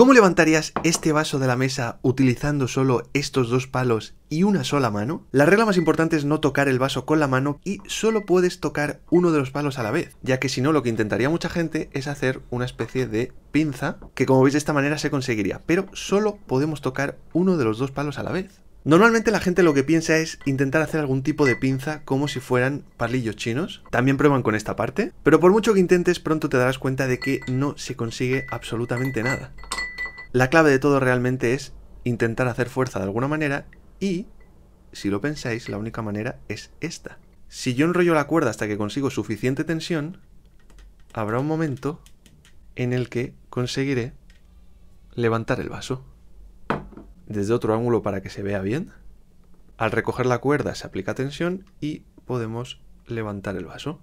¿Cómo levantarías este vaso de la mesa utilizando solo estos dos palos y una sola mano? La regla más importante es no tocar el vaso con la mano y solo puedes tocar uno de los palos a la vez, ya que si no lo que intentaría mucha gente es hacer una especie de pinza, que como veis de esta manera se conseguiría, pero solo podemos tocar uno de los dos palos a la vez. Normalmente la gente lo que piensa es intentar hacer algún tipo de pinza como si fueran palillos chinos. También prueban con esta parte, pero por mucho que intentes pronto te darás cuenta de que no se consigue absolutamente nada. La clave de todo realmente es intentar hacer fuerza de alguna manera y, si lo pensáis, la única manera es esta. Si yo enrollo la cuerda hasta que consigo suficiente tensión, habrá un momento en el que conseguiré levantar el vaso. Desde otro ángulo para que se vea bien. Al recoger la cuerda se aplica tensión y podemos levantar el vaso.